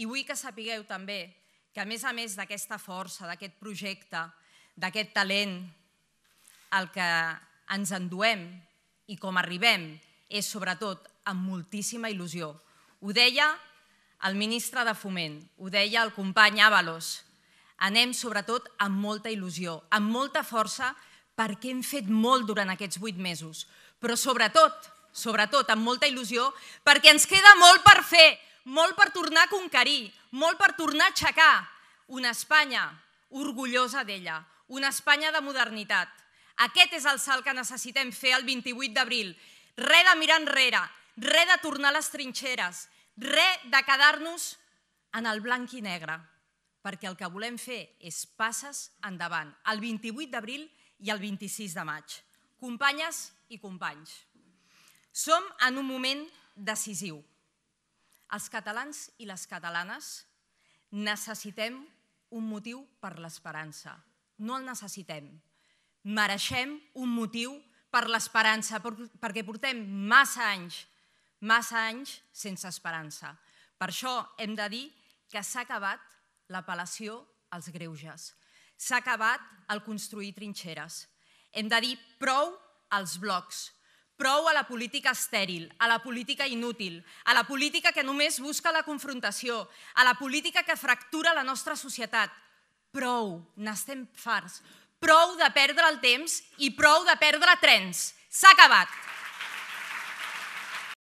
I vull que sapigueu també que a més a més d'aquesta força, d'aquest projecte, d'aquest talent, el que ens enduem i com arribem és sobretot amb moltíssima il·lusió. Ho deia el ministre de Foment, ho deia el company Avalos. Anem sobretot amb molta il·lusió, amb molta força, perquè hem fet molt durant aquests vuit mesos. Però sobretot, sobretot amb molta il·lusió, perquè ens queda molt per fer, molt per tornar a conquerir, molt per tornar a aixecar. Una Espanya orgullosa d'ella, una Espanya de modernitat. Aquest és el salt que necessitem fer el 28 d'abril. Re de mirar enrere, re de tornar a les trinxeres, re de quedar-nos en el blanc i negre, perquè el que volem fer és passes endavant, el 28 d'abril i el 26 de maig. Companyes i companys, som en un moment decisiu. Els catalans i les catalanes necessitem un motiu per l'esperança. No el necessitem. Mereixem un motiu per l'esperança, perquè portem massa anys, massa anys sense esperança. Per això hem de dir que s'ha acabat l'apel·lació als greuges. S'ha acabat el construir trinxeres. Hem de dir prou als blocs, Prou a la política estèril, a la política inútil, a la política que només busca la confrontació, a la política que fractura la nostra societat. Prou, n'estem farts. Prou de perdre el temps i prou de perdre trens. S'ha acabat.